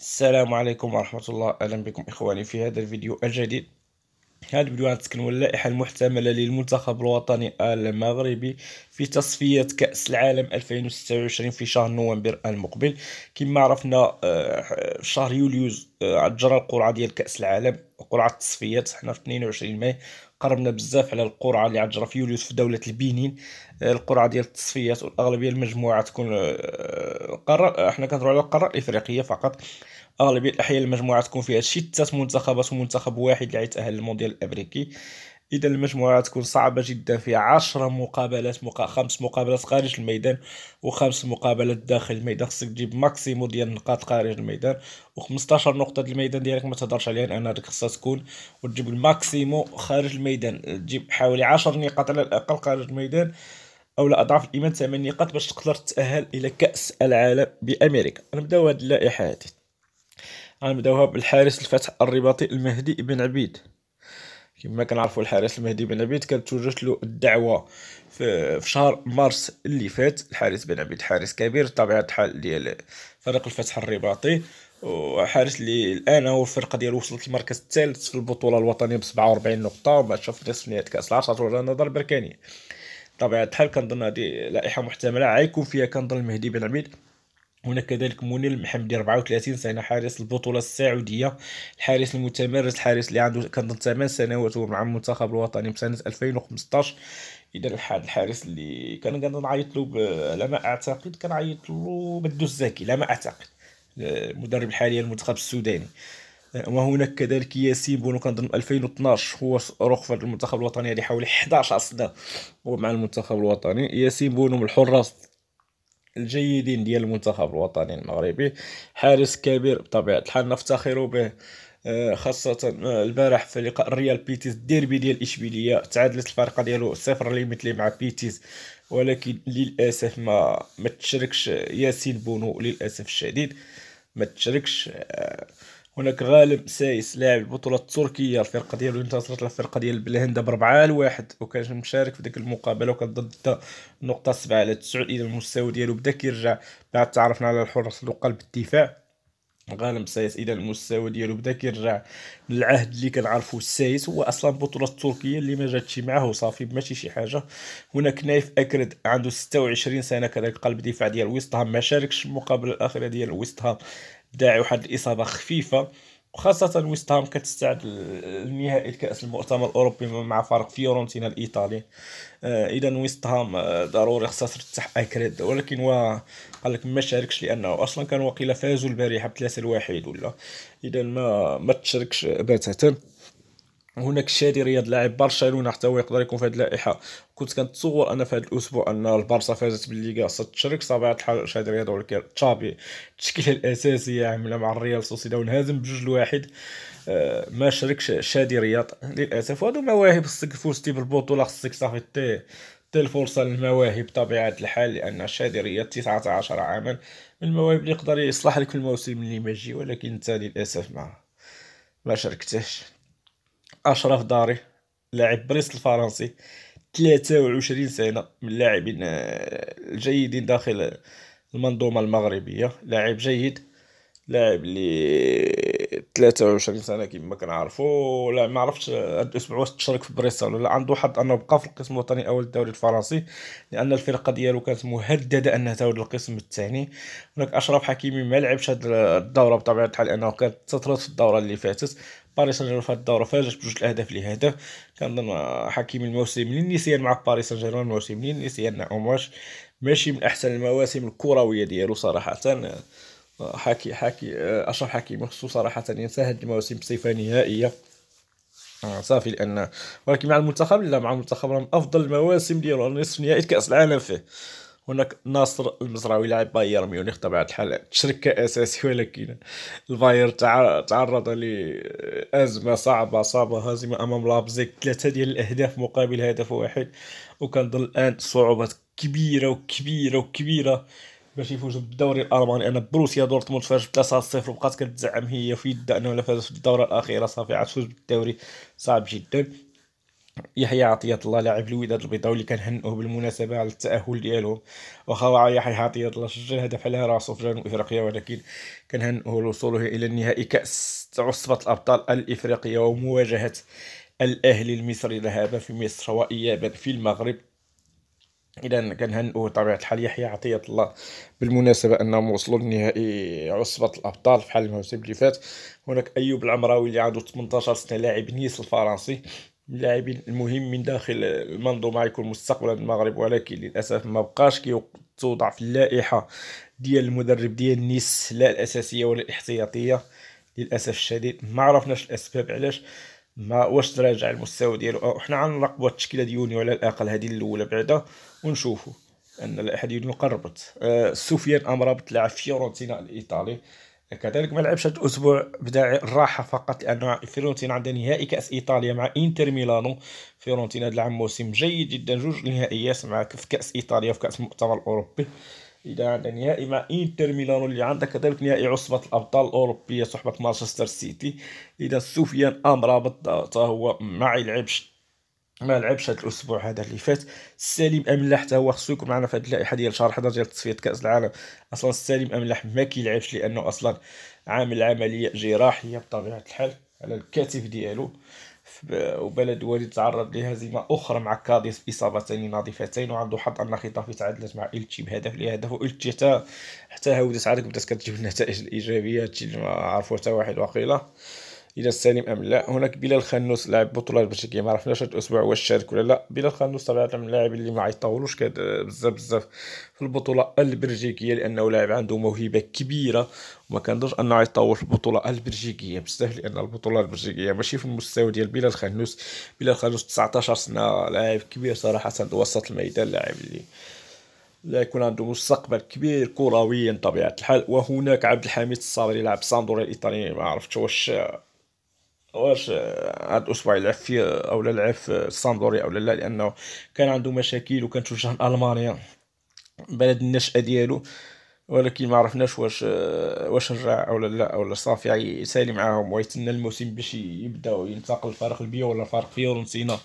السلام عليكم ورحمة الله أهلا بكم إخواني في هذا الفيديو الجديد هل بدون تكون اللائحة المحتملة للمنتخب الوطني المغربي في تصفية كأس العالم 2026 في شهر نوفمبر المقبل كما عرفنا آه، شهر يوليوز آه، جرى القرعة ديال كأس العالم قرعة التصفيات حنا في 22 ماي قربنا بزاف على القرعة اللي عجرة في يوليوز في دولة البنين آه، القرعة ديال التصفيات والأغلبية المجموعة تكون قرر حنا كنهضروا على القارة الإفريقية فقط اغلبيه الاحيان المجموعه تكون فيها سته منتخبات ومنتخب واحد اللي غيتاهل للمونديال الامريكي اذا المجموعه تكون صعبه جدا في عشرة مقابلات مقا... خمس مقابلات خارج الميدان وخمس مقابلات داخل الميدان خصك تجيب ماكسيمو ديال النقاط خارج الميدان و15 نقطه ديال الميدان ديالك ما تهضرش عليها لان هذيك خصها تكون وتجيب الماكسيمو خارج الميدان تجيب حوالي 10 نقاط على الاقل خارج الميدان او لا اضعف الايمان 8 نقاط باش تقدر تتاهل الى كاس العالم بامريكا نبداو هذه اللائحه هذه غنبداوها بالحارس الفتح الرباطي المهدي بن عبيد كما كنعرفوا الحارس المهدي بن عبيد كانت توجهت له الدعوه في شهر مارس اللي فات الحارس بن عبيد حارس كبير طبيعه الحال ديال فريق الفتح الرباطي وحارس اللي الان هو الفرقه ديالو وصلت للمركز الثالث في البطوله الوطنيه ب 47 نقطه وما في نصف نهائي كاس العرش غتولى نظر بركاني طبيعه الحال كنظن هذه لائحه محتمله عيكون فيها كنظن المهدي بن عبيد هنا كذلك منير المحمدي 34 سنه حارس البطوله السعوديه الحارس المتمرس الحارس اللي عنده كنظن 8 سنوات هو مع المنتخب الوطني سنة 2015 اذا الحارس الحارس اللي كان كنعيط له على ما اعتقد عيط له بدو الزكي لا ما اعتقد المدرب آه، الحالي المنتخب السوداني آه، وهناك كذلك ياسين بونو كنظن 2012 هو رخفة المنتخب الوطني هذه حوالي 11 صدى هو مع المنتخب الوطني ياسين بونو من الحراس الجيدين ديال المنتخب الوطني المغربي حارس كبير بطبيعه الحال نفتخر به آه، خاصة آه، البارح في لقاء ريال بيتيز ديربي ديال إشبيلية تعادلت الفرقة ديالو صفر ليميتلي مع بيتيز ولكن للأسف ما متشركش ياسين بونو للأسف الشديد متشركش هناك غالب سايس لاعب البطوله التركيه الفرقه ديالو انتصرت على الفرقه ديال الهند بربعة لواحد وكان مشارك في ديك المقابله وكان ضد نقطه سبعة على تسعة اذا المستوى ديالو بدا كيرجع بعد تعرفنا على الحراس قلب بالدفاع غالب سايس اذا المستوى ديالو بدا كيرجع للعهد اللي كنعرفو السايس هو اصلا البطوله التركيه اللي ما جاتش معاه وصافي ماشي شي حاجه هناك نايف اكرد عنده وعشرين سنه كذلك قلب دفاع ديال ويستهام ما شاركش المقابله الاخيره ديال ويستهام داعي واحد الاصابه خفيفه وخاصة ويستهام كتستعد لنهائي الكأس المؤتمر الأوروبي مع فريق فيورنتينا الإيطالي آه إذا ويست آه ضروري خصها ترتاح أكريد ولكن وا قال لك ما شاركش لأنه أصلا كان وقيل فازوا البارحة بثلاثة الواحد ولا إذا ما ما تشاركش بتاتا هناك شادي رياض لاعب برشلونه حتى هو يقدر يكون في هذه اللائحه كنت كنتصور انا في هذا الاسبوع ان البارسا فازت بالليغا ستشرك طبيعه الحال شادي رياض ولكن تشابي التشكيله الاساسيه عامله مع الريال سوسيدا ونهزم بجوج لواحد آه، ما شاركش شادي رياض للاسف وهذو مواهب خصك فوزتي بالبطوله خصك صافي تي تي الفرصه للمواهب بطبيعه الحال لان شادي رياض تسعة عشر عاما من المواهب اللي يقدر يصلح لك في الموسم اللي ما ولكن انت للاسف ما ما شاركتهش اشرف داري لاعب بريست الفرنسي 23 سنه من اللاعبين آه، الجيدين داخل المنظومه المغربيه لاعب جيد لاعب اللي 23 سنه كما كنعرفوا لا ما عرفتش هاد الاسبوع واش تشارك في بريسال ولا عنده حظ انه بقى في القسم الوطني الاول الدوري الفرنسي لان الفرقه ديالو كانت مهدده انها تعود للقسم الثاني هناك اشرف حكيمي ما لعبش هاد الدوره بطبيعه الحال لانه كانت تطرد في الدوره اللي فاتت باريس سان جيرمان في هاد الدوره فاجات بجوج الاهداف لهدف كنظن حكيمي الموسم لي نسيان مع باريس سان جيرمان الموسم لي نسيان نعم ماشي من احسن المواسم الكرويه ديالو صراحه حكي حكي اشرح آه، حكي مخصوص صراحه ينساهل المواسم بصفه نهائيه آه، صافي لان ولكن مع المنتخب لا مع المنتخب من افضل المواسم ديالو نصف نهائي كاس العالم فيه هناك ناصر المزراوي لاعب بايرن ميونخ طبيعه الحال تشرك اساسي ولكن الباير تعرض لازمه صعبه صعبه هازمه امام لابزيك ثلاثه ديال الاهداف مقابل هدف واحد وكنظن الان صعوبات كبيره وكبيره وكبيره باش يفوزوا بالدوري الالماني انا بروسيا دورتموند فازت 3-0 وبقات كتزعم هي في يد انه الا فازت في الدوره الاخيره صافي عاد تفوز بالدوري صعب جدا يحيى عطية الله لاعب الوداد البيضاوي اللي كنهنئوه بالمناسبة على التأهل ديالهم واخا يحيى عطية الله سجل هدف على راسو في جنوب افريقيا ولكن كنهنئوه لوصوله إلى نهائي كأس عصبة الأبطال الإفريقية ومواجهة الأهلي المصري ذهابا في مصر وإيابا في المغرب اذا كنهنئوه بطبيعه الحال يحيى عطيه الله بالمناسبه انهم وصلوا لنهائي عصبه الابطال في حال الموسم اللي فات هناك ايوب العمراوي اللي عنده 18 سنه لاعب نيس الفرنسي اللاعبين المهم من داخل المنظومه يكون مستقبل المغرب ولكن للاسف ما بقاش كي توضع في اللائحه ديال المدرب ديال نيس لا الاساسيه ولا الاحتياطيه للاسف الشديد ما عرفناش الاسباب علاش ما واش تراجع المستوى ديالو غنراقبو غنراقبوا التشكيله ديال يونيو على الاقل هذه الاولى بعدا ونشوفوا ان الاحد يونيو قربت آه سفيان امرابط لاعب فيورنتينا الايطالي كذلك ما لعبش هذا الاسبوع بدا الراحه فقط لان فيورنتينا عندها نهائي كاس ايطاليا مع انتر ميلانو فيورنتينا هذا العام موسم جيد جدا جوج نهائيات مع في كاس ايطاليا وفي كاس المؤتمر الاوروبي الى نهائي مع انتر ميلانو اللي عندها كذلك نهائي عصبه الابطال الاوروبيه صحبه مانشستر سيتي اذا سفيان امرابط هو ما يلعبش ما لعبش هذا الاسبوع هذا اللي فات سليم املاح حتى هو خصو يكون معنا في هذه اللائحه ديال شهر 11 ديال تصفيه كاس العالم اصلا سليم املاح ما كيلعبش لانه اصلا عامل عمليه جراحيه بطبيعه الحال على الكتف ديالو وبلد والد تعرض لهزيمة أخرى مع كاديس بإصابتين نظيفتين وعنده حظ أن خطافي تعادلت مع إلتشي بهدف لهدف وإلتشي حتى حتى هودت عليك بدات كتجيب النتائج الإيجابية هادشي اللي ما عرفو حتى واحد واقيلا الى السالم ام لا هناك بلال خنوس لاعب بطوله البلجيكيه ما عرفناش هاد الاسبوع واش شارك ولا لا بلال خنوس طبيعه من اللاعب اللي ما عيطولوش آه، بزاف بزاف في البطوله البلجيكيه لانه لاعب عنده موهبه كبيره وما كنظنش انه عيطول في البطوله البلجيكيه بزاف لان البطوله البلجيكيه ماشي في المستوى ديال بلال خنوس بلال خنوس 19 سنه لاعب كبير صراحه وسط الميدان لاعب اللي لا يكون عنده مستقبل كبير كرويا طبيعه الحال وهناك عبد الحميد الصابري لاعب ساندوري الايطالي ما عرفتش واش واش هاد اسبوع يلعب في او لعب في الساندوريا او لا لانه كان عنده مشاكل وكان توجه المانيا بلد النشأة ديالو ولكن ما عرفناش واش واش رجع او لا او لا صافي يسالي معاهم ويتسنى الموسم باش يبدا وينتقل الفريق البيو ولا فريق فيورنتينا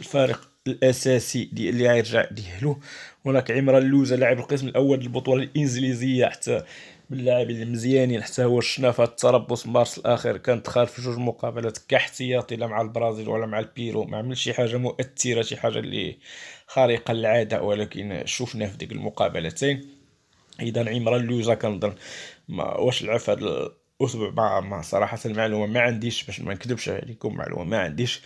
الفريق الاساسي دي اللي غيرجع ديالو هناك عمران اللوزه لاعب القسم الاول للبطوله الانجليزيه حتى باللاعبين المزيانين حتى هو شفنا في التربص مارس الاخير كان دخل في جوج مقابلات كاحتياطي لا مع البرازيل ولا مع البيرو ما عمل شي حاجه مؤثره شي حاجه اللي خارقه للعاده ولكن شفناه في ديك المقابلتين اذا عمران لوزا كنظن واش لعب في هذا اسبوع مع, ما صراحه المعلومه ما عنديش باش ما نكذبش عليكم معلومه ما عنديش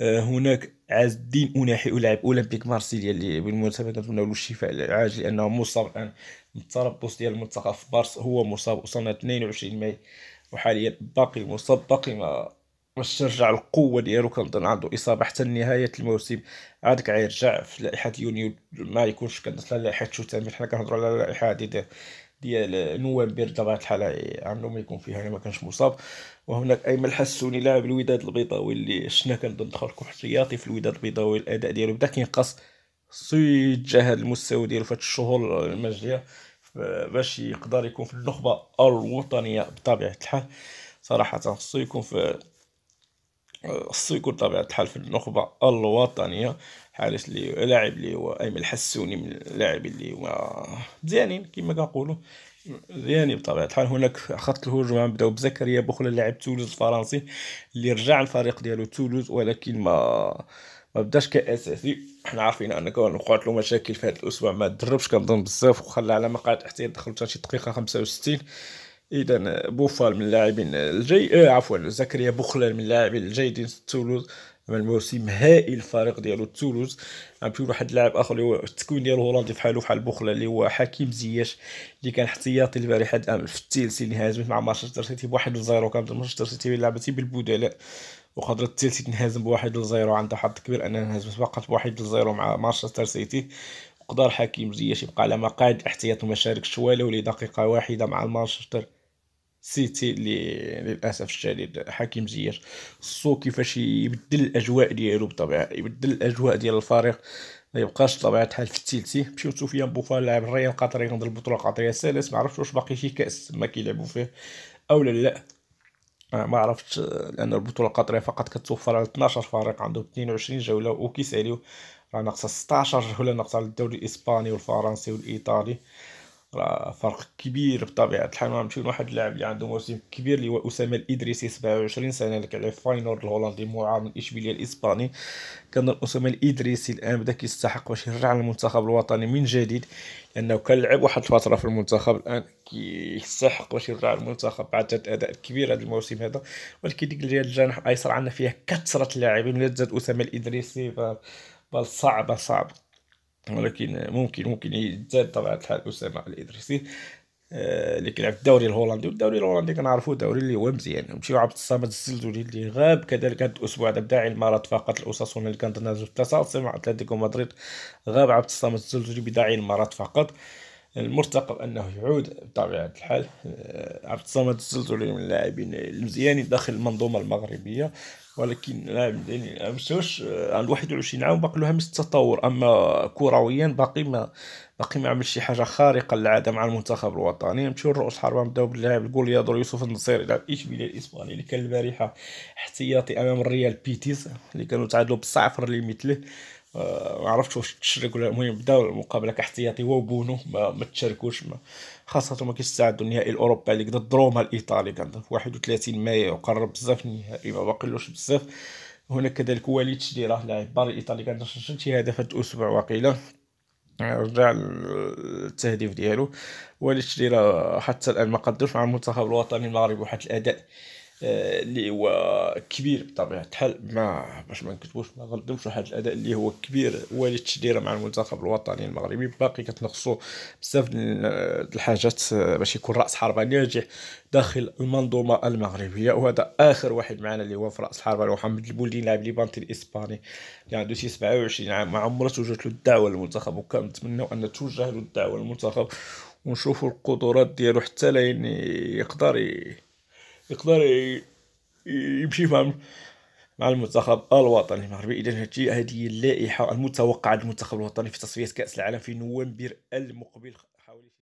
آه، هناك عز الدين اوناحي لاعب اولمبيك مارسيليا اللي بالمناسبه كنتمنى له الشفاء العاجل لانه مصاب الان التربص ديال المنتخب في بارس هو مصاب وصلنا 22 ماي وحاليا باقي مصاب باقي ما باش ترجع القوه ديالو كنظن عنده اصابه حتى نهايه الموسم عاد كيرجع في لائحه يونيو ما يكونش كنطلع لائحه شتام حنا كنهضرو على لائحة هادي ديال نوال بير بطبيعه الحال عمرو ما يكون فيها يعني ما كانش مصاب وهناك ايمن الحسوني لاعب الوداد البيضاوي اللي شفنا كان ضد الخركوح احتياطي في الوداد البيضاوي الاداء ديالو بدا كينقص خصو يتجاهل المستوى ديالو في الشهور الماجيه باش يقدر يكون في النخبه الوطنيه بطبيعه الحال صراحه خصو يكون في خصو يكون بطبيعه الحال في النخبه الوطنيه حارس اللي لاعب اللي هو ايمن الحسوني من اللاعب اللي هو مزيانين كما كنقولوا مزيانين بطبيعه الحال هناك خط الهجوم بداو بزكريا بوخلا لاعب تولوز الفرنسي اللي رجع الفريق ديالو تولوز ولكن ما ما بداش كاساسي حنا عارفين ان كان وقعت له مشاكل في هذا الاسبوع ما دربش كنظن بزاف وخلى على مقعد احتياط دخل حتى شي دقيقه 65 اذا بوفال من اللاعبين الجي آه عفوا زكريا بوخلا من اللاعبين الجيدين تولوز عمل موسم هائل الفريق ديالو تولوز غنمشيو لواحد اللاعب اخر اللي هو التكوين ديالو هولندي بحالو بحال بوخله اللي هو حكيم زياش اللي كان احتياطي البارحه آه، في التيلسي اللي هاجمت مع مانشستر سيتي بواحد لزيرو كانت مانشستر سيتي لعبتي بالبدلاء وقدرت التيلسي تنهزم بواحد لزيرو عندها حظ كبير انها انهزمت فقط بواحد لزيرو مع مانشستر سيتي وقدر حكيم زياش يبقى على مقاعد الاحتياط وما شاركش والو لدقيقه واحده مع مانشستر سيتي اللي للاسف الشديد حكيم زياش الصو كيفاش يبدل الاجواء ديالو بطبيعه يبدل الاجواء ديال الفريق ما يبقاش طبيعه الحال في التيلتي مشيو سفيان بوفال لاعب الريال القطري ضد البطوله القطريه السادس ما عرفتش واش باقي شي كاس ما كيلعبوا فيه او لا لا آه، ما عرفتش لان البطوله القطريه فقط كتوفر على 12 فريق عندهم 22 جوله وكيساليو راه ناقصه 16 جوله ناقصه الدوري الاسباني والفرنسي والايطالي راه فرق كبير بطبيعه الحال ما نمشيو لواحد اللاعب اللي عنده موسم كبير اللي هو اسامه الادريسي 27 سنه اللي كيلعب فاينورد الهولندي معار من اشبيليه الاسباني كنظن اسامه الادريسي الان بدا كيستحق باش يرجع للمنتخب الوطني من جديد لانه كان لعب واحد الفتره في المنتخب الان كيستحق باش يرجع للمنتخب بعد اداء كبير هذا الموسم هذا ولكن ديك الجهه الجناح الايسر عندنا فيها كثره اللاعبين ولا زاد اسامه الادريسي بل صعبه صعبه ولكن ممكن ممكن يزاد طبعا الحال اسامه الادريسي اللي آه، كيلعب في الدوري الهولندي والدوري الهولندي كنعرفوا دوري اللي هو مزيان يعني. مشيو عبد الصمد الزلزولي اللي غاب كذلك هذا الاسبوع هذا بداعي المرض فقط الاساسونا اللي كانت نازل في التسلسل مع اتلتيكو مدريد غاب عبد الصمد الزلزولي بداعي المرض فقط آه المرتقب انه يعود بطبيعه الحال عبد الصمد الزلزولي من اللاعبين المزياني داخل المنظومه المغربيه ولكن لاعب مزياني امسوش آه، عند 21 عام باقي له همس التطور اما كرويا باقي ما باقي ما عمل شي حاجه خارقه للعاده مع المنتخب الوطني نمشيو لرؤوس الحربه نبداو باللاعب يدور يوسف النصيري لاعب اشبيليه الاسباني اللي كان البارحه احتياطي امام الريال بيتيز اللي كانوا تعادلوا بالصعفر اللي مثله آه، ما عرفتش واش تشرك ولا المهم بداو المقابله كاحتياطي هو بونو ما, ما تشاركوش خاصه ما كيستعدوا النهائي الاوروبي اللي قد دروما الايطالي كان 31 مايو وقرب بزاف النهائي ما باقيلوش بزاف هناك كذلك وليد راه لاعب بار الايطالي كان شي هدف هاد الاسبوع واقيلا رجع التهديف ديالو وليد راه حتى الان ما قدرش مع المنتخب الوطني المغربي واحد الاداء اللي هو كبير بطبيعه الحال ما باش ما نكتبوش ما نغلطوش واحد الاداء اللي هو كبير والي التشديره مع المنتخب الوطني المغربي باقي كتنقصو بزاف الحاجات آه، باش يكون راس حربه ناجح داخل المنظومه المغربيه وهذا اخر واحد معنا اللي هو في راس الحربه محمد البولدي لاعب ليبانتي الاسباني اللي يعني عنده شي 27 عام ما عمره توجهت له الدعوه للمنتخب وكنتمناو ان توجه له الدعوه للمنتخب ونشوفوا القدرات ديالو حتى لين يقدر ي... يقدر يمشي مع مع المنتخب الوطني المغربي اذا هذه هذه اللائحه المتوقعه للمنتخب الوطني في تصفيات كاس العالم في نوفمبر المقبل